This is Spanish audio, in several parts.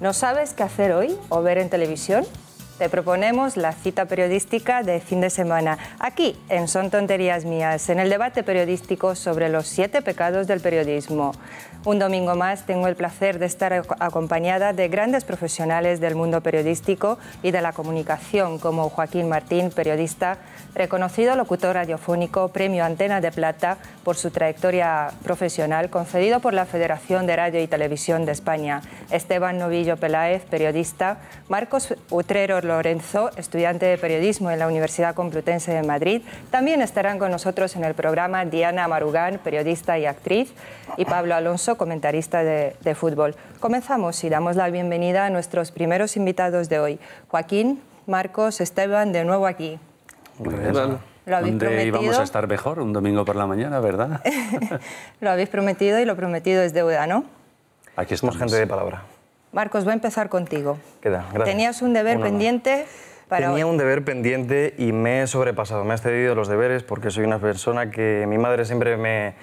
¿No sabes qué hacer hoy o ver en televisión? te proponemos la cita periodística de fin de semana, aquí en Son Tonterías Mías, en el debate periodístico sobre los siete pecados del periodismo. Un domingo más tengo el placer de estar acompañada de grandes profesionales del mundo periodístico y de la comunicación, como Joaquín Martín, periodista, reconocido locutor radiofónico, premio Antena de Plata por su trayectoria profesional, concedido por la Federación de Radio y Televisión de España, Esteban Novillo Peláez, periodista, Marcos Utrero Lorenzo, estudiante de periodismo en la Universidad Complutense de Madrid. También estarán con nosotros en el programa Diana Marugán, periodista y actriz, y Pablo Alonso, comentarista de, fútbol. Comenzamos y damos la bienvenida a nuestros primeros invitados de hoy. Joaquín, Marcos, Esteban, de nuevo aquí. bien. Lo habéis íbamos a estar mejor un domingo por la mañana, ¿verdad? lo habéis prometido y lo prometido es deuda, ¿no? Aquí Somos gente de palabra. Marcos, voy a empezar contigo. ¿Qué Tenías un deber pendiente. Para Tenía un deber pendiente y me he sobrepasado, me he excedido los deberes porque soy una persona que mi madre siempre me,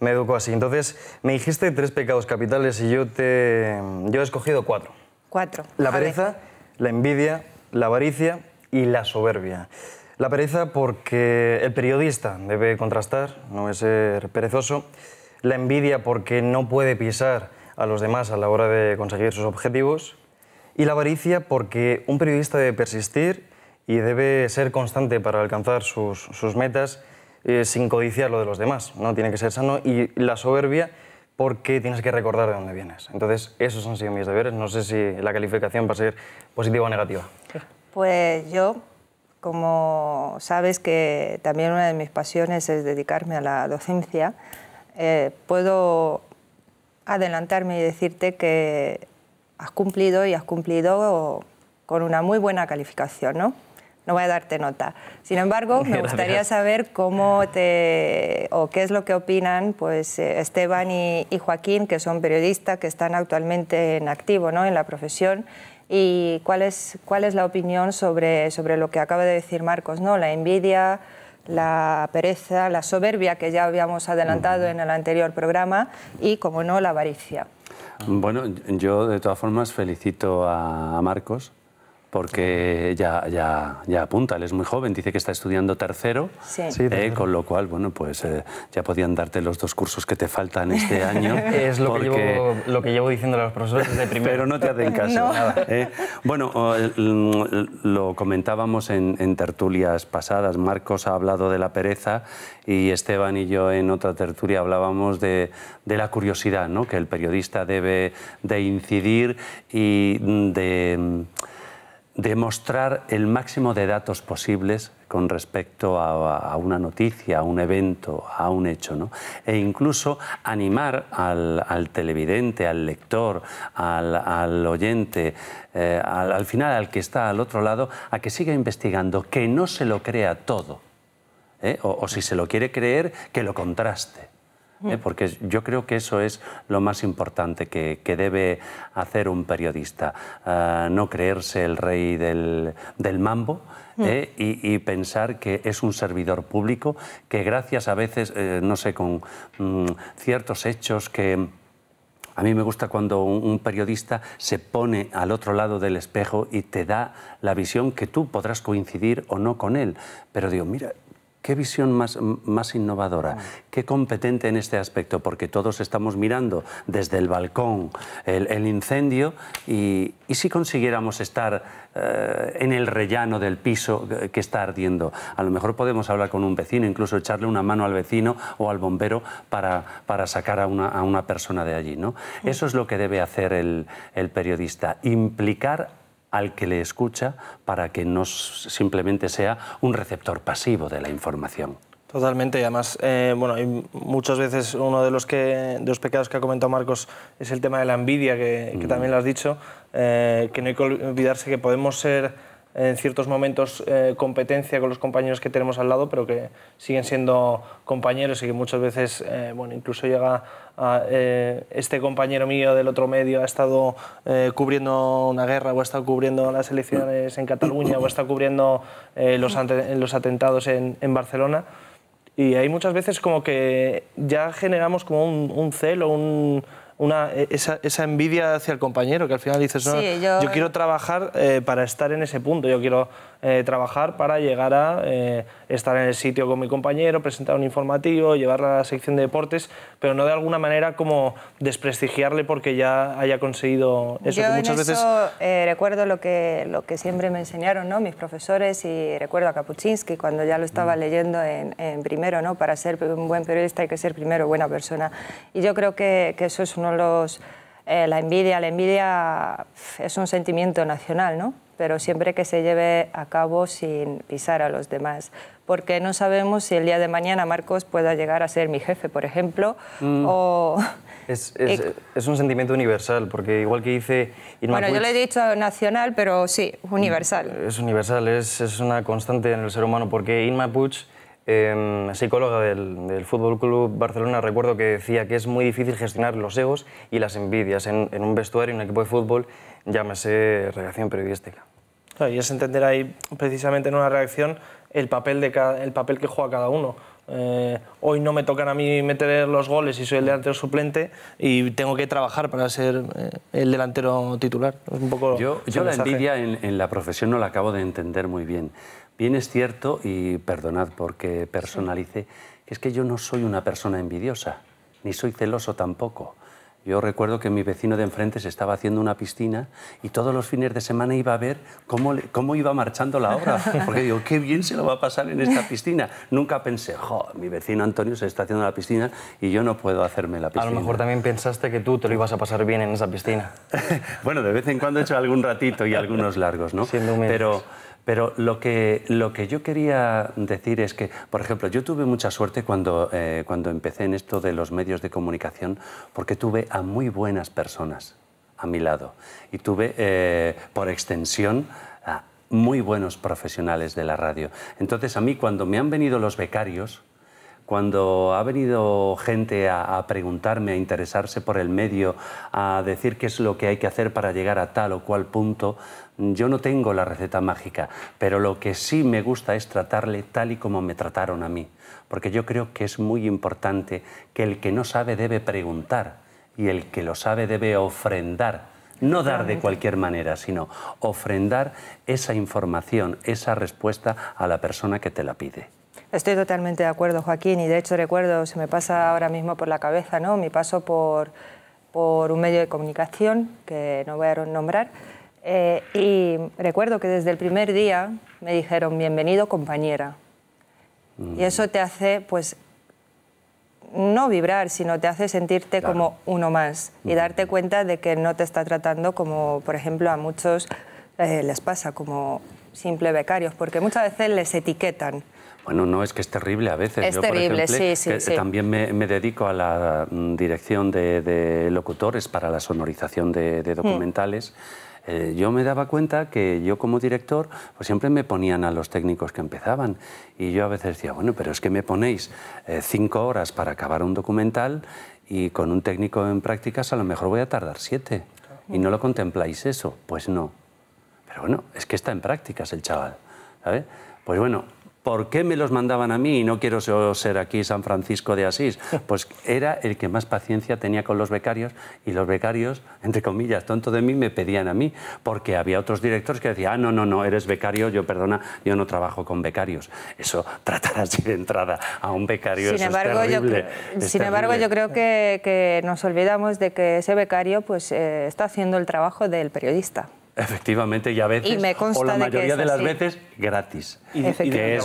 me educó así. Entonces, me dijiste tres pecados capitales y yo te yo he escogido cuatro. Cuatro. La pereza, la envidia, la avaricia y la soberbia. La pereza porque el periodista debe contrastar, no debe ser perezoso. La envidia porque no puede pisar a los demás a la hora de conseguir sus objetivos, y la avaricia porque un periodista debe persistir y debe ser constante para alcanzar sus, sus metas eh, sin codiciar lo de los demás, ¿no? tiene que ser sano, y la soberbia porque tienes que recordar de dónde vienes. Entonces, esos han sido mis deberes, no sé si la calificación va a ser positiva o negativa. Pues yo como sabes que también una de mis pasiones es dedicarme a la docencia, eh, puedo adelantarme y decirte que has cumplido y has cumplido con una muy buena calificación, ¿no? No voy a darte nota. Sin embargo, me gustaría saber cómo te o qué es lo que opinan, pues eh, Esteban y, Joaquín, que son periodistas que están actualmente en activo, ¿no? En la profesión y cuál es la opinión sobre sobre lo que acaba de decir Marcos, ¿no? La envidia, la pereza, la soberbia que ya habíamos adelantado en el anterior programa y, como no, la avaricia. Bueno, yo de todas formas felicito a Marcos porque ya, apunta, él es muy joven, dice que está estudiando tercero, eh, con lo cual, bueno, pues eh, ya podían darte los dos cursos que te faltan este año. Es lo, que, llevo, lo que llevo diciendo a los profesores desde primero. Pero no te hacen caso. Nada. ¿eh? bueno, mm, lo comentábamos en, en, tertulias pasadas, Marcos ha hablado de la pereza y Esteban y yo en otra tertulia hablábamos de, de la curiosidad, ¿no? que el periodista debe de incidir y de mm, demostrar el máximo de datos posibles con respecto a, una noticia, a un evento, a un hecho, ¿no? e incluso animar al, televidente, al lector, al, oyente, eh, al, final al que está al otro lado, a que siga investigando, que no se lo crea todo, ¿eh? o, si se lo quiere creer, que lo contraste. ¿eh? Mm. porque yo creo que eso es lo más importante que, debe hacer un periodista, ah, no creerse el rey del, del mambo. Mm. ¿eh? Y, pensar que es un servidor público que gracias a veces, eh, no sé, con mm, ciertos hechos que... A mí me gusta cuando un, un periodista se pone al otro lado del espejo y te da la visión que tú podrás coincidir o no con él. Pero digo, mira, ¿Qué visión más, más innovadora? Ah. ¿Qué competente en este aspecto? Porque todos estamos mirando desde el balcón el, incendio y, si consiguiéramos estar eh, en el rellano del piso que está ardiendo, a lo mejor podemos hablar con un vecino, incluso echarle una mano al vecino o al bombero para, sacar a una, persona de allí. ¿no? Mm. Eso es lo que debe hacer el, el periodista, implicar al que le escucha para que no simplemente sea un receptor pasivo de la información. Totalmente, y además, eh, bueno, hay muchas veces uno de los, que, de los pecados que ha comentado Marcos es el tema de la envidia, que, mm. también lo has dicho, eh, que no hay que olvidarse que podemos ser en ciertos momentos eh, competencia con los compañeros que tenemos al lado, pero que siguen siendo compañeros y que muchas veces, eh, bueno, incluso llega a, eh, este compañero mío del otro medio ha estado cubriendo una guerra o ha estado cubriendo las elecciones en Cataluña o ha estado cubriendo los, los, atentados en, Barcelona. Y hay muchas veces como que ya generamos como un, un celo, un e, esa, envidia hacia el compañero, que al final dices, yo... Eh, quiero trabajar eh, para estar en ese punto, yo quiero eh, trabajar para llegar a estar en el sitio con mi compañero, presentar un informativo, llevar a la sección de deportes, pero no de alguna manera como desprestigiarle porque ya haya conseguido eso. que muchas recuerdo lo que, lo que siempre me enseñaron ¿no? mis profesores y recuerdo a Kapuczynski cuando ya lo estaba mm. leyendo en, primero, ¿no? para ser un buen periodista hay que ser primero buena persona. Y yo creo que, que eso es los... Eh, la envidia, la envidia es un sentimiento nacional, ¿no? pero siempre que se lleve a cabo sin pisar a los demás. Porque no sabemos si el día de mañana Marcos pueda llegar a ser mi jefe, por ejemplo, mm. o... Es, es, un sentimiento universal, porque igual que dice... bueno, yo le he dicho nacional, pero sí, universal. Es universal, es, es, una constante en el ser humano, porque Inma Puig Em, psicóloga del, del Fútbol Club Barcelona, recuerdo que decía que es muy difícil gestionar los egos y las envidias en, un vestuario, en un equipo de fútbol, llámese reacción periodística. y es entender ahí, precisamente en una reacción el papel, de el papel que juega cada uno. Eh, hoy no me tocan a mí meter los goles y soy el delantero suplente y tengo que trabajar para ser eh, el delantero titular. un poco yo, la envidia en, la profesión no la acabo de entender muy bien. Bien es cierto, y perdonad porque personalice, que es que yo no soy una persona envidiosa, ni soy celoso tampoco. Yo recuerdo que mi vecino de enfrente se estaba haciendo una piscina y todos los fines de semana iba a ver cómo, cómo iba marchando la obra. Porque digo, qué bien se lo va a pasar en esta piscina. Nunca pensé, jo, mi vecino Antonio se está haciendo la piscina y yo no puedo hacerme la piscina. A lo mejor también pensaste que tú te lo ibas a pasar bien en esa piscina. bueno, de vez en cuando he hecho algún ratito y algunos largos, ¿no? Siendo humildes. Pero pero lo que, yo quería decir es que, por ejemplo, yo tuve mucha suerte eh, cuando, empecé en esto de los medios de comunicación porque tuve a muy buenas personas a mi lado y tuve, eh, por extensión, a muy buenos profesionales de la radio. Entonces, a mí cuando me han venido los becarios, cuando ha venido gente a, a, preguntarme, a interesarse por el medio, a decir qué es lo que hay que hacer para llegar a tal o cual punto, yo no tengo la receta mágica, pero lo que sí me gusta es tratarle tal y como me trataron a mí, porque yo creo que es muy importante que el que no sabe debe preguntar y el que lo sabe debe ofrendar no dar de cualquier manera, sino ofrendar esa información, esa respuesta a la persona que te la pide. Estoy totalmente de acuerdo, Joaquín, y de hecho recuerdo, se me pasa ahora mismo por la cabeza, ¿no? Mi paso por, por un medio de comunicación, que no voy a nombrar, eh, y recuerdo que desde el primer día me dijeron, bienvenido compañera. Mm. Y eso te hace, pues, no vibrar, sino te hace sentirte como uno más y darte cuenta de que no te está tratando como, por ejemplo, a muchos eh, les pasa, como simple becarios, porque muchas veces les etiquetan. Bueno, no, es que es terrible a veces. Es terrible, sí, sí, También me, dedico a la mm, dirección de, locutores para la sonorización de, mm. documentales. Eh, yo me daba cuenta que yo como director pues siempre me ponían a los técnicos que empezaban y yo a veces decía, bueno, pero es que me ponéis eh, cinco horas para acabar un documental y con un técnico en prácticas a lo mejor voy a tardar siete y no lo contempláis eso, pues no. Pero bueno, es que está en prácticas el chaval, ¿sabes? Pues bueno, ¿Por qué me los mandaban a mí y no quiero ser aquí San Francisco de Asís? Pues era el que más paciencia tenía con los becarios y los becarios, entre comillas, tonto de mí, me pedían a mí, porque había otros directores que decían, ah, no, no, no, eres becario, yo perdona, yo no trabajo con becarios. Eso, tratar así de entrada a un becario sin embargo, es terrible. Yo sin embargo, yo creo que, nos olvidamos de que ese becario pues, eh, está haciendo el trabajo del periodista. Efectivamente, y a veces, o la mayoría de, las veces, gratis. Y, de,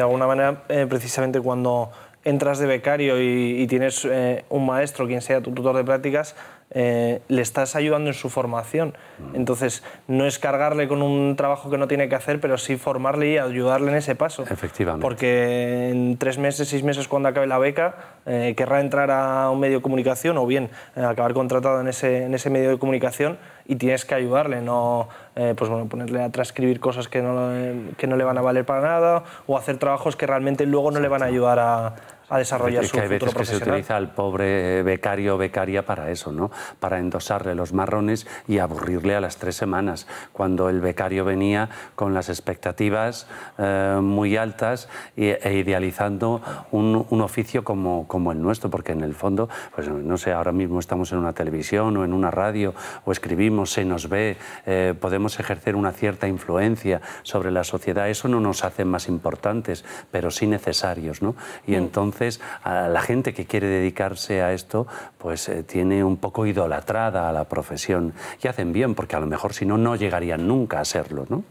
alguna, manera, eh, precisamente cuando entras de becario y, tienes eh, un maestro, quien sea tu tutor de prácticas, eh, le estás ayudando en su formación. Mm. Entonces, no es cargarle con un trabajo que no tiene que hacer, pero sí formarle y ayudarle en ese paso. Efectivamente. Porque en tres meses, seis meses, cuando acabe la beca, eh, querrá entrar a un medio de comunicación o bien eh, acabar contratado en ese, en ese medio de comunicación y tienes que ayudarle, no pues bueno, ponerle a transcribir cosas que no, que no le van a valer para nada o hacer trabajos que realmente luego no le van a ayudar a, a desarrollar es que hay veces Que se utiliza al pobre becario o becaria para eso, ¿no? Para endosarle los marrones y aburrirle a las tres semanas, cuando el becario venía con las expectativas eh, muy altas e, idealizando un, oficio como, como el nuestro, porque en el fondo, pues no sé, ahora mismo estamos en una televisión o en una radio o escribimos, se nos ve, eh, podemos ejercer una cierta influencia sobre la sociedad, eso no nos hace más importantes, pero sí necesarios, ¿no? Y entonces a la gente que quiere dedicarse a esto, pues eh, tiene un poco idolatrada a la profesión. Y hacen bien, porque a lo mejor si no, no llegarían nunca a serlo, ¿no?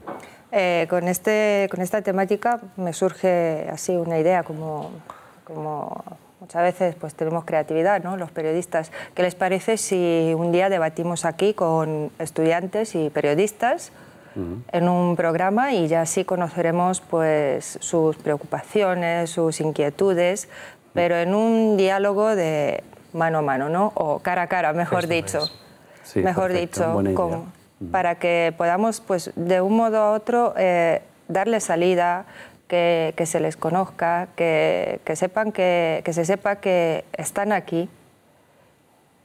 Eh, con, este, con esta temática me surge así una idea como, como muchas veces pues tenemos creatividad, ¿no? Los periodistas. ¿Qué les parece si un día debatimos aquí con estudiantes y periodistas? en un programa y ya así conoceremos pues, sus preocupaciones, sus inquietudes, pero en un diálogo de mano a mano, ¿no? O cara a cara, mejor dicho. mejor dicho, para que podamos, pues, de un modo a otro, eh, darle salida, que, se les conozca, que, sepan que se sepa que están aquí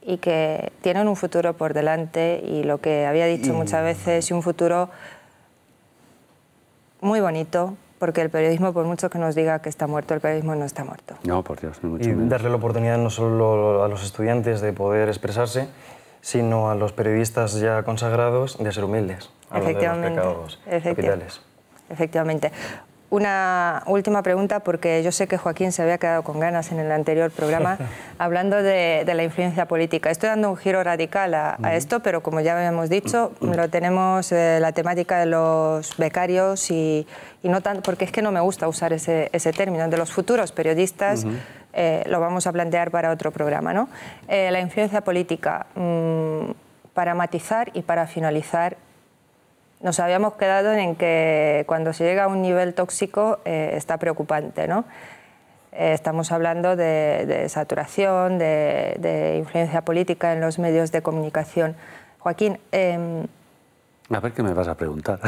y que tienen un futuro por delante y lo que había dicho muchas veces, un futuro muy bonito, porque el periodismo, por mucho que nos diga que está muerto, el periodismo no está muerto. No, por Dios, no mucho y darle la oportunidad no solo a los estudiantes de poder expresarse, sino a los periodistas ya consagrados de ser humildes. A efectivamente, efectivamente una última pregunta porque yo sé que Joaquín se había quedado con ganas en el anterior programa hablando de, la influencia política. Estoy dando un giro radical a, esto, pero como ya hemos dicho, lo tenemos eh, la temática de los becarios y, no tanto, porque es que no me gusta usar ese, término, de los futuros periodistas. Eh, lo vamos a plantear para otro programa. ¿no? Eh, la influencia política, mm, para matizar y para finalizar nos habíamos quedado en que cuando se llega a un nivel tóxico eh, está preocupante, ¿no? Eh, estamos hablando de, saturación, de, influencia política en los medios de comunicación. Joaquín... Em, a ver qué me vas a preguntar.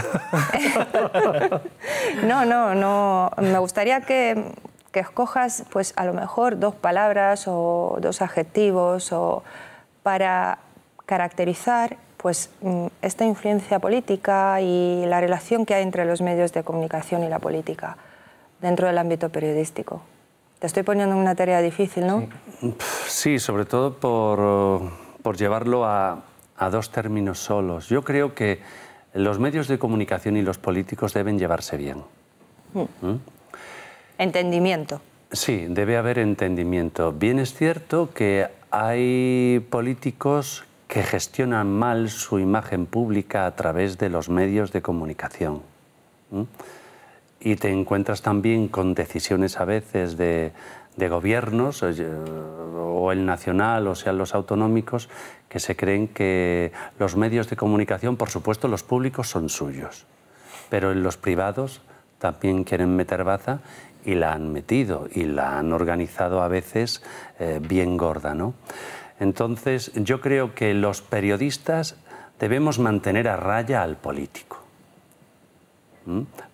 no, no, no. Me gustaría que, escojas, pues a lo mejor, dos palabras o dos adjetivos o para caracterizar pues mm, esta influencia política y la relación que hay entre los medios de comunicación y la política dentro del ámbito periodístico. Te estoy poniendo en una tarea difícil, ¿no? Sí, sobre todo por, llevarlo a, dos términos solos. Yo creo que los medios de comunicación y los políticos deben llevarse bien. Hmm. ¿Mm? Entendimiento. Sí, debe haber entendimiento. Bien es cierto que hay políticos que gestionan mal su imagen pública a través de los medios de comunicación. Y te encuentras también con decisiones a veces de, de gobiernos, o el nacional, o sean los autonómicos, que se creen que los medios de comunicación, por supuesto los públicos, son suyos, pero en los privados también quieren meter baza y la han metido y la han organizado a veces eh, bien gorda. ¿no? Entonces, yo creo que los periodistas debemos mantener a raya al político.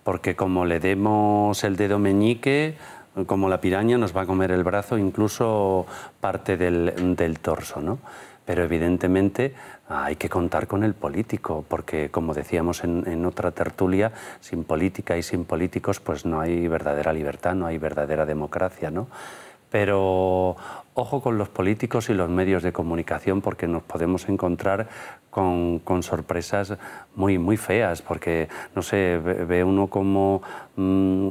Porque como le demos el dedo meñique, como la piraña, nos va a comer el brazo, incluso parte del, torso. ¿no? Pero evidentemente hay que contar con el político, porque como decíamos en, otra tertulia, sin política y sin políticos pues no hay verdadera libertad, no hay verdadera democracia. ¿no? Pero ojo con los políticos y los medios de comunicación porque nos podemos encontrar con, sorpresas muy, muy feas, porque, no sé, ve uno como mm,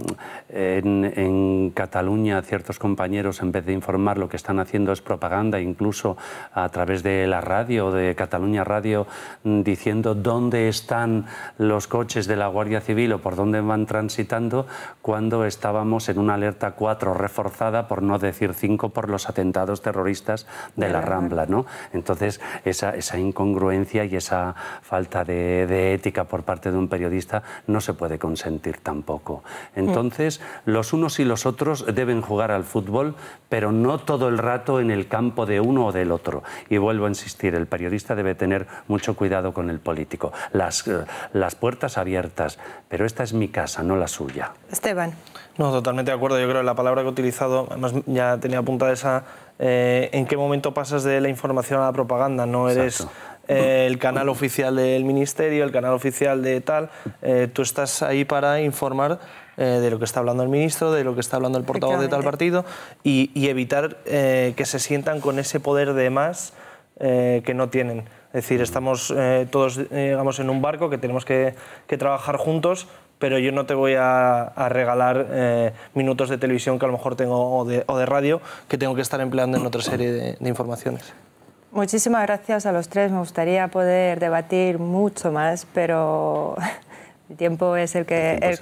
en, Cataluña ciertos compañeros, en vez de informar, lo que están haciendo es propaganda, incluso a través de la radio, de Cataluña Radio, mm, diciendo dónde están los coches de la Guardia Civil o por dónde van transitando, cuando estábamos en una alerta 4 reforzada, por no decir 5, por los atentados terroristas de la Rambla, ¿no? Entonces, esa incongruencia y esa falta de, ética por parte de un periodista no se puede consentir tampoco. Entonces, mm. los unos y los otros deben jugar al fútbol, pero no todo el rato en el campo de uno o del otro. Y vuelvo a insistir, el periodista debe tener mucho cuidado con el político. Las, eh, las puertas abiertas, pero esta es mi casa, no la suya. Esteban. No, totalmente de acuerdo. Yo creo que la palabra que he utilizado, ya tenía apuntada esa, eh, en qué momento pasas de la información a la propaganda, no eres... Eh, el canal oficial del ministerio, el canal oficial de tal. Eh, tú estás ahí para informar eh, de lo que está hablando el ministro, de lo que está hablando el portavoz de tal partido y, evitar que se sientan con ese poder de más que no tienen. Es decir, estamos todos en un barco que tenemos que, trabajar juntos, pero yo no te voy a, regalar minutos de televisión que a lo mejor tengo o de, radio que tengo que estar empleando en otra serie de informaciones. Muchísimas gracias a los tres. Me gustaría poder debatir mucho más, pero el tiempo es el que, es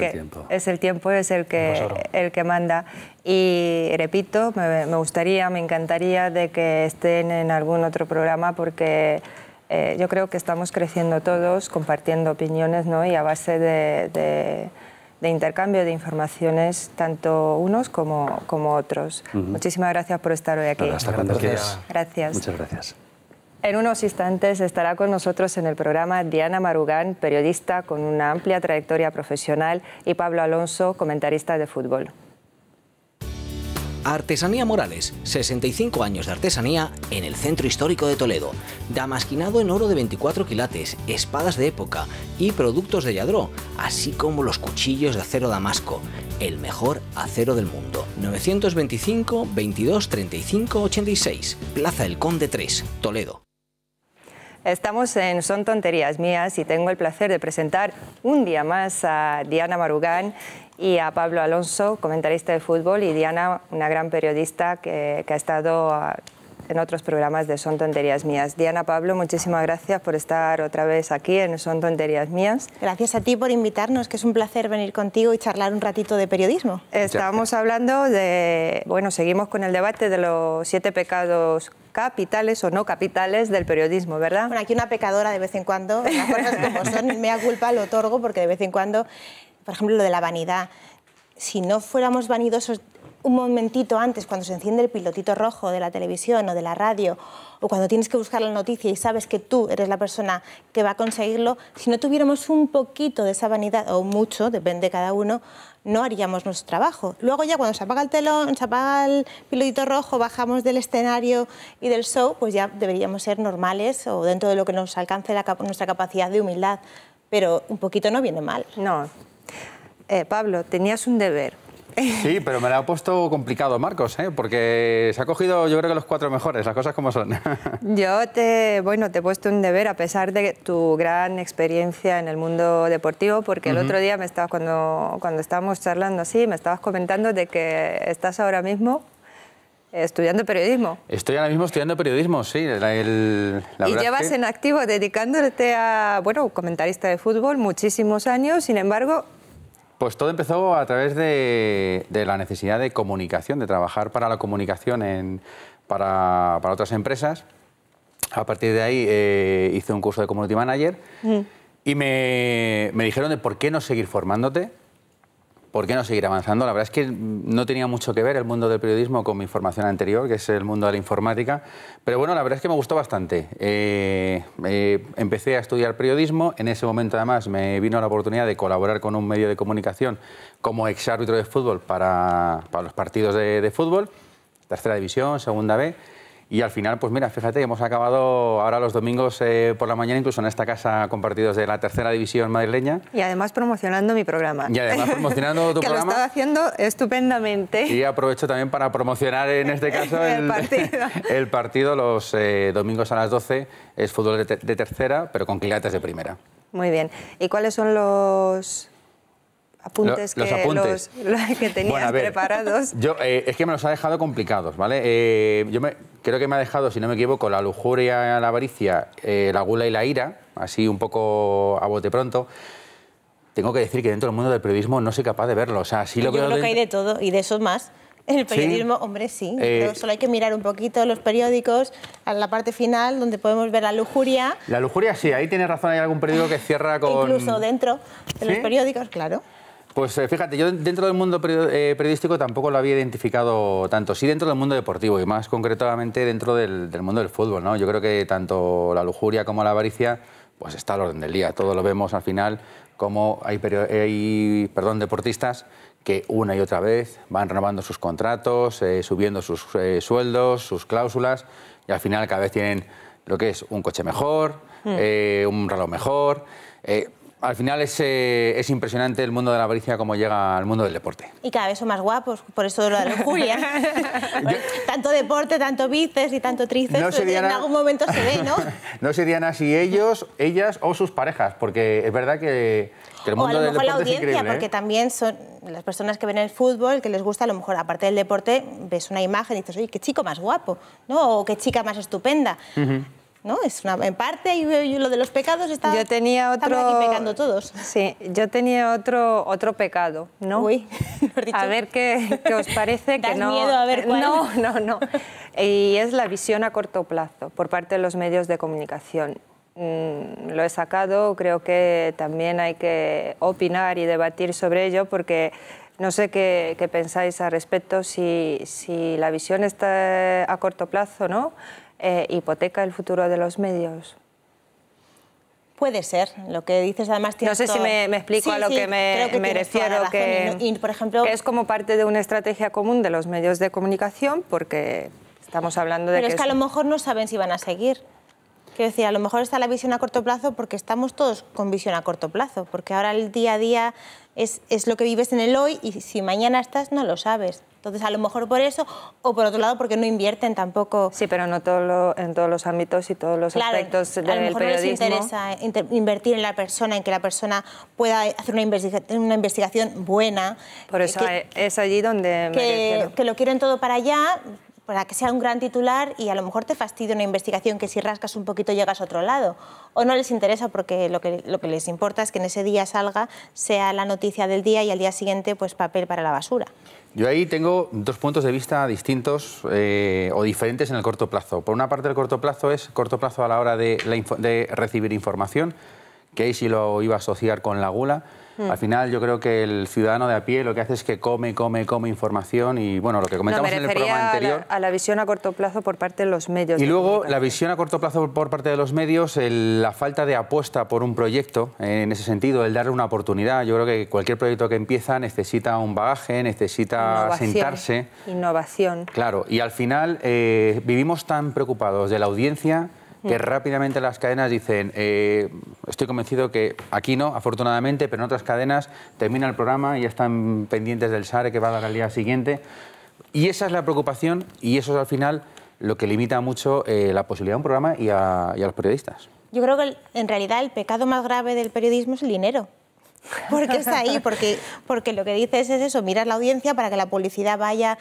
el que el que manda y repito me, gustaría me encantaría de que estén en algún otro programa porque eh, yo creo que estamos creciendo todos compartiendo opiniones no y a base de de intercambio de informaciones, tanto unos como, otros. Muchísimas gracias por estar hoy aquí. hasta cuando Gracias. Muchas gracias. En unos instantes estará con nosotros en el programa Diana Marugán, periodista con una amplia trayectoria profesional, y Pablo Alonso, comentarista de fútbol. Artesanía Morales, 65 años de artesanía en el centro histórico de Toledo. Damasquinado en oro de 24 quilates, espadas de época y productos de Yadró, así como los cuchillos de acero damasco, el mejor acero del mundo. 925 22 35 86, Plaza El Conde 3, Toledo. Estamos en Son Tonterías Mías y tengo el placer de presentar un día más a Diana Marugán y a Pablo Alonso, comentarista de fútbol, y Diana, una gran periodista que, ha estado ah, en otros programas de Son Tonterías Mías. Diana, Pablo, muchísimas gracias por estar otra vez aquí en Son Tonterías Mías. Gracias a ti por invitarnos, que es un placer venir contigo y charlar un ratito de periodismo. Estábamos hablando de, bueno, seguimos con el debate de los siete pecados capitales o no capitales del periodismo, ¿verdad? Bueno, aquí una pecadora de vez en cuando, las cosas como son, mea culpa lo otorgo porque de vez en cuando, por ejemplo, lo de la vanidad si no fuéramos vanidosos un momentito antes, cuando se enciende el pilotito rojo de la televisión o de la radio, o cuando tienes que buscar la noticia y sabes que tú eres la persona que va a conseguirlo, si no tuviéramos un poquito de esa vanidad, o mucho, depende de cada uno, no haríamos nuestro trabajo. Luego ya cuando se apaga el telón, se apaga el pilotito rojo, bajamos del escenario y del show, pues ya deberíamos ser normales o dentro de lo que nos alcance nuestra capacidad de humildad. Pero un poquito no viene mal. No. Eh, Pablo, tenías un deber Sí, pero me la ha puesto complicado Marcos, ¿eh? porque se ha cogido yo creo que los cuatro mejores, las cosas como son. Yo te, bueno, te he puesto un deber a pesar de tu gran experiencia en el mundo deportivo, porque el otro día me estabas, cuando, cuando estábamos charlando así, me estabas comentando de que estás ahora mismo Estudiando periodismo. Estoy ahora mismo estudiando periodismo, sí. y llevas en activo dedicándote a, bueno, comentarista de fútbol muchísimos años, sin embargo, pues todo empezó a través de, la necesidad de comunicación, de trabajar para la comunicación para, otras empresas. A partir de ahí eh, hice un curso de Community Manager mm. y me, me dijeron de por qué no seguir formándote ¿por qué no seguir avanzando? La verdad es que no tenía mucho que ver el mundo del periodismo con mi formación anterior, que es el mundo de la informática, pero bueno, la verdad es que me gustó bastante. Eh, eh, empecé a estudiar periodismo, en ese momento además me vino la oportunidad de colaborar con un medio de comunicación como exárbitro de fútbol para, los partidos de, de fútbol, tercera división, segunda B. Y al final, pues mira, fíjate, hemos acabado ahora los domingos eh, por la mañana, incluso en esta casa, con partidos de la tercera división madrileña. Y además promocionando mi programa. Y además promocionando tu programa. Que lo estaba haciendo estupendamente. Y aprovecho también para promocionar, en este caso, el, partido. el partido los eh, domingos a las 12. Es fútbol de, de tercera, pero con clientes de primera. Muy bien. ¿Y cuáles son los apuntes, los, que, apuntes. que tenías preparados. Yo, eh, es que me los ha dejado complicados, ¿vale? Eh, yo me, creo que me ha dejado, si no me equivoco, la lujuria, la avaricia, eh, la gula y la ira, así un poco a bote pronto. Tengo que decir que dentro del mundo del periodismo no soy capaz de verlo. O sea, sí lo yo creo que hay de todo y de eso más. El periodismo, hombre, sí. solo hay que mirar un poquito los periódicos, a la parte final, donde podemos ver la lujuria. La lujuria, sí, ahí tienes razón, hay algún periódico que cierra e con... Incluso dentro de los periódicos, claro. Pues eh, fíjate, yo dentro del mundo eh, periodístico tampoco lo había identificado tanto, sí dentro del mundo deportivo y más concretamente dentro del, mundo del fútbol. ¿no? Yo creo que tanto la lujuria como la avaricia pues está al orden del día, Todos lo vemos al final como hay, perdón, deportistas que una y otra vez van renovando sus contratos, eh, subiendo sus sueldos, sus cláusulas, y al final cada vez tienen lo que es un coche mejor, mm. un reloj mejor. Al final eh, es, impresionante el mundo de la avaricia como llega al mundo del deporte. Y cada vez son más guapos, por eso lo de la tanto deporte, tanto vices y tanto trices, no en algún momento se ve, ¿no? no serían así ellos, ellas o sus parejas, porque es verdad que, el mundo o a lo mejor la audiencia, ¿eh? porque también son las personas que ven el fútbol, que les gusta, a lo mejor aparte del deporte, ves una imagen y dices, oye, qué chico más guapo, ¿no? O qué chica más estupenda. ¿no? Es una, en parte y lo de los pecados está, yo tenía otro, aquí pecando todos. Sí, yo tenía otro, otro pecado, ¿no? Uy, A ver qué, os parece que no... miedo a ver cuál? No, no, no. Y es la visión a corto plazo por parte de los medios de comunicación. Mm, lo he sacado, creo que también hay que opinar y debatir sobre ello porque... No sé qué, pensáis al respecto, si, si la visión está a corto plazo, ¿no? Eh, hipoteca el futuro de los medios. Puede ser, lo que dices además tiene No sé si me, explico a lo que me, refiero, que, es como parte de una estrategia común de los medios de comunicación, porque estamos hablando de que... es que a lo mejor no saben si van a seguir. Quiero decir, a lo mejor está la visión a corto plazo porque estamos todos con visión a corto plazo, porque ahora el día a día es, es, lo que vives en el hoy y si mañana estás no lo sabes. Entonces, a lo mejor por eso, o por otro lado, porque no invierten tampoco. Sí, pero no todo lo, en todos los ámbitos y todos los aspectos del periodismo. A lo mejor les interesa invertir en la persona, en que la persona pueda hacer una, una investigación buena. Por eh, eso es allí donde... Que, que lo quieren todo para allá, para que sea un gran titular y a lo mejor te fastidia una investigación que si rascas un poquito llegas a otro lado. O no les interesa porque lo que, lo que les importa es que en ese día salga, sea la noticia del día y al día siguiente pues papel para la basura. Yo ahí tengo dos puntos de vista distintos eh, o diferentes en el corto plazo. Por una parte el corto plazo es corto plazo a la hora de recibir información si lo iba a asociar con la gula. Hmm. Al final yo creo que el ciudadano de a pie lo que hace es que come, come, come información y bueno, lo que comentamos en el programa anterior. A la, a la, visión a corto plazo por parte de los medios. Y luego la visión a corto plazo por parte de los medios, la falta de apuesta por un proyecto, eh, en ese sentido, el darle una oportunidad. Yo creo que cualquier proyecto que empieza necesita un bagaje, necesita sentarse. Innovación. Claro, y al final eh, vivimos tan preocupados de la audiencia que mm. rápidamente las cadenas dicen, eh, estoy convencido que aquí no, afortunadamente, pero en otras cadenas termina el programa y ya están pendientes del SARE que va a dar al día siguiente. Y esa es la preocupación y eso es al final lo que limita mucho eh, la posibilidad de un programa y a, los periodistas. Yo creo que en realidad el pecado más grave del periodismo es el dinero. Porque está ahí, porque, porque lo que dices es eso, mirar la audiencia para que la publicidad vaya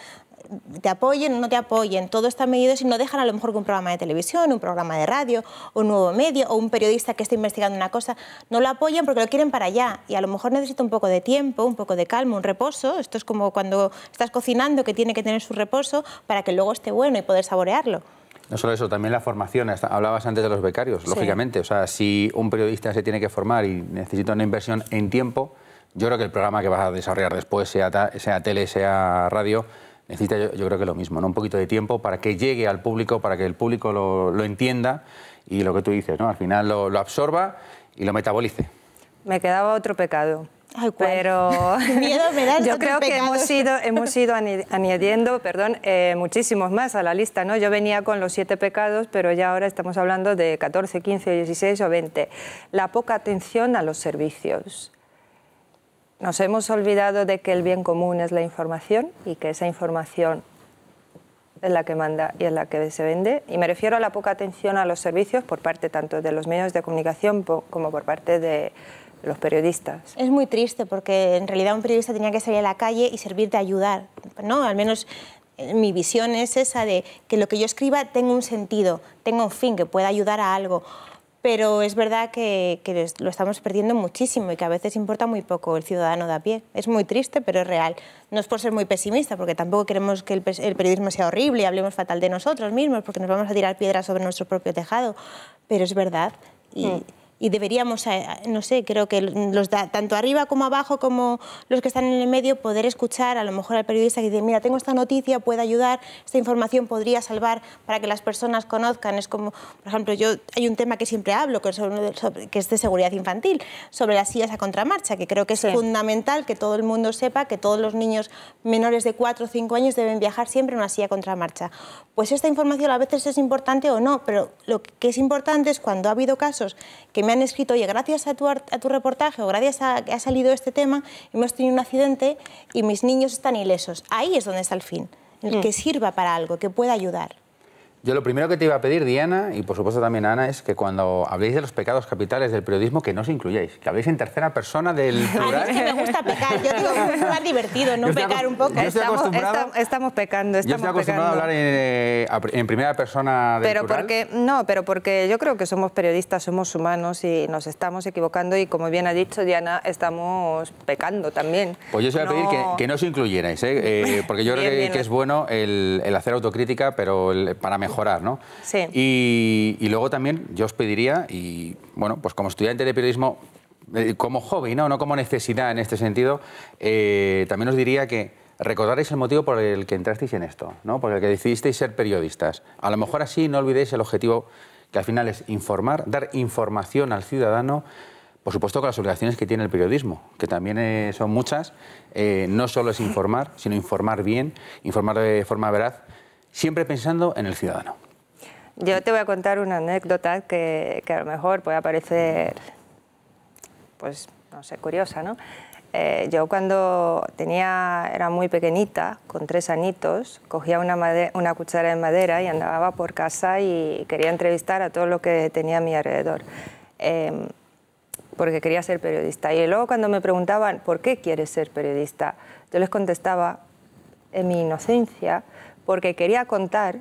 te apoyen o no te apoyen, todo está medido si no dejan a lo mejor que un programa de televisión, un programa de radio, un nuevo medio o un periodista que esté investigando una cosa, no lo apoyan porque lo quieren para allá y a lo mejor necesita un poco de tiempo, un poco de calma, un reposo. Esto es como cuando estás cocinando que tiene que tener su reposo para que luego esté bueno y poder saborearlo. No solo eso, también la formación. Hablabas antes de los becarios, lógicamente. O sea, si un periodista se tiene que formar y necesita una inversión en tiempo, yo creo que el programa que vas a desarrollar después, sea tele, sea radio, necesita yo, creo que lo mismo, ¿no? un poquito de tiempo para que llegue al público, para que el público lo, lo entienda y lo que tú dices, ¿no? al final lo, absorba y lo metabolice. Me quedaba otro pecado. pero me da yo creo que hemos ido, hemos ido añadiendo perdón, eh, muchísimos más a la lista. ¿no? Yo venía con los siete pecados, pero ya ahora estamos hablando de 14, 15, 16 o 20. La poca atención a los servicios. Nos hemos olvidado de que el bien común es la información y que esa información es la que manda y es la que se vende. Y me refiero a la poca atención a los servicios por parte tanto de los medios de comunicación como por parte de los periodistas. Es muy triste porque en realidad un periodista tenía que salir a la calle y servir de ayudar, ¿no? Al menos eh, mi visión es esa de que lo que yo escriba tenga un sentido, tenga un fin, que pueda ayudar a algo pero es verdad que, lo estamos perdiendo muchísimo y que a veces importa muy poco el ciudadano de a pie. Es muy triste, pero es real. No es por ser muy pesimista, porque tampoco queremos que el, periodismo sea horrible y hablemos fatal de nosotros mismos, porque nos vamos a tirar piedras sobre nuestro propio tejado, pero es verdad. Mm y deberíamos, eh, no sé, creo que los tanto arriba como abajo, como los que están en el medio, poder escuchar a lo mejor al periodista que dice, mira, tengo esta noticia, puede ayudar, esta información podría salvar para que las personas conozcan. Es como, por ejemplo, yo hay un tema que siempre hablo, que es, sobre, que es de seguridad infantil, sobre las sillas a contramarcha, que creo que es fundamental que todo el mundo sepa que todos los niños menores de 4 o 5 años deben viajar siempre en una silla a contramarcha. Pues esta información a veces es importante o no, pero lo que es importante es cuando ha habido casos que me han escrito, oye, gracias a tu, a tu reportaje o gracias a que ha salido este tema, hemos tenido un accidente y mis niños están ilesos. Ahí es donde está el fin, el mm. que sirva para algo, que pueda ayudar. Yo lo primero que te iba a pedir, Diana, y por supuesto también Ana, es que cuando habléis de los pecados capitales del periodismo, que no os incluyáis, que habléis en tercera persona del plural. es que me gusta pecar, yo digo que es más divertido, no pecar un poco. estamos, estamos, estamos, pecando, estamos yo estoy acostumbrado a hablar en, eh, en, primera persona del pero Porque, no, pero porque yo creo que somos periodistas, somos humanos y nos estamos equivocando y como bien ha dicho Diana, estamos pecando también. Pues yo os iba a pedir que, que, no os incluyerais, ¿eh? eh porque yo creo que, es bueno el, el hacer autocrítica, pero el, para mejorar ¿no? Y, luego también yo os pediría, y bueno, pues como estudiante de periodismo, eh, como hobby, ¿no? no como necesidad en este sentido, eh, también os diría que recordaréis el motivo por el que entrasteis en esto, ¿no? por el que decidisteis ser periodistas. A lo mejor así no olvidéis el objetivo que al final es informar, dar información al ciudadano, por supuesto con las obligaciones que tiene el periodismo, que también eh, son muchas, no solo es informar, sino informar bien, informar de forma veraz siempre pensando en el ciudadano. Yo te voy a contar una anécdota que, a lo mejor puede parecer, pues, no sé, curiosa, ¿no? Eh, yo cuando tenía, era muy pequeñita, con tres anitos, cogía una, cuchara de madera y andaba por casa y quería entrevistar a todo lo que tenía a mi alrededor. Em, porque quería ser periodista. Y luego cuando me preguntaban, ¿por qué quieres ser periodista? Yo les contestaba, en mi inocencia, porque quería contar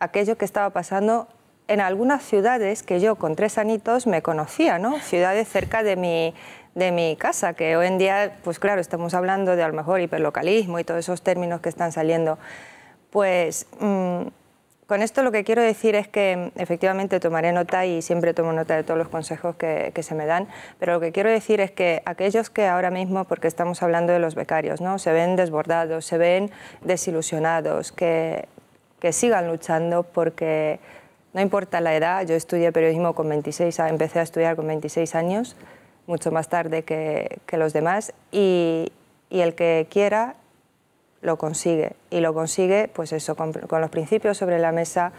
aquello que estaba pasando en algunas ciudades que yo con tres anitos me conocía, ¿no? Ciudades cerca de mi, de mi casa, que hoy en día, pues claro, estamos hablando de a lo mejor hiperlocalismo y todos esos términos que están saliendo. Pues... Mm, con esto lo que quiero decir es que mm, efectivamente tomaré nota y siempre tomo nota de todos los consejos que, se me dan, pero lo que quiero decir es que aquellos que ahora mismo, porque estamos hablando de los becarios, ¿no? se ven desbordados, se ven desilusionados, que, sigan luchando porque no importa la edad, yo estudié periodismo con 26, empecé a estudiar con 26 años, mucho más tarde que, los demás, y, y el que quiera lo consigue. Y lo consigue, pues eso, con, los principios sobre la mesa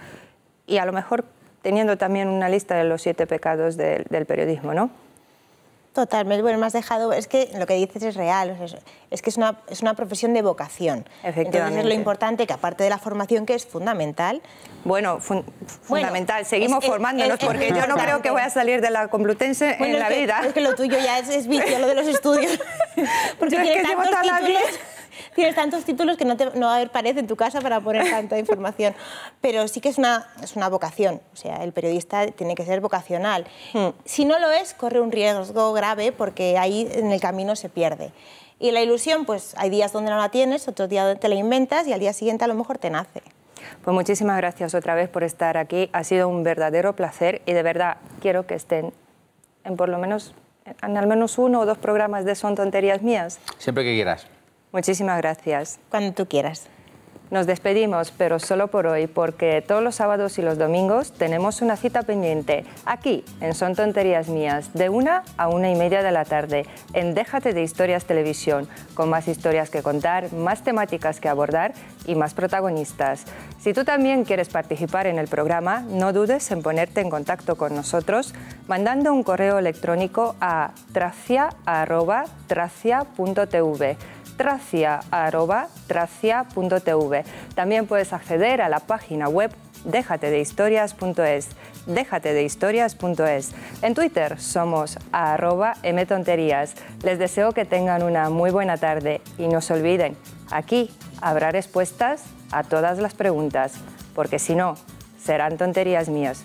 y a lo mejor teniendo también una lista de los siete pecados del periodismo, ¿no? Totalmente, bueno, me has dejado, es que lo que dices es real, es que es una, es una profesión de vocación. Efectivamente. Entonces es lo importante que aparte de la formación, que es fundamental... Bueno, fundamental, seguimos formándonos, porque yo no creo que voy a salir de la Complutense en la que, vida. Es que lo tuyo ya es, vicio, lo de los estudios. porque yo es que la Tienes tantos títulos que no, va a haber pared en tu casa para poner tanta información. Pero sí que es una, es una vocación. O sea, el periodista tiene que ser vocacional. Hmm. Si no lo es, corre un riesgo grave porque ahí en el camino se pierde. Y la ilusión, pues hay días donde no la tienes, otros días donde te la inventas y al día siguiente a lo mejor te nace. Pues muchísimas gracias otra vez por estar aquí. Ha sido un verdadero placer y de verdad quiero que estén en por lo menos en al menos uno o dos programas de Son Tonterías Mías. Siempre que quieras. Muchísimas gracias. Cuando tú quieras. Nos despedimos, pero solo por hoy, porque todos los sábados y los domingos tenemos una cita pendiente, aquí, en Son Tonterías Mías, de una a una y media de la tarde, en Déjate de Historias Televisión, con más historias que contar, más temáticas que abordar y más protagonistas. Si tú también quieres participar en el programa, no dudes en ponerte en contacto con nosotros mandando un correo electrónico a tracia.tracia.tv tracia.tracia.tv. También puedes acceder a la página web déjatedehistorias.es, dejatedehistorias.es En Twitter somos arroba mtonterías. Les deseo que tengan una muy buena tarde y no se olviden, aquí habrá respuestas a todas las preguntas, porque si no, serán tonterías mías.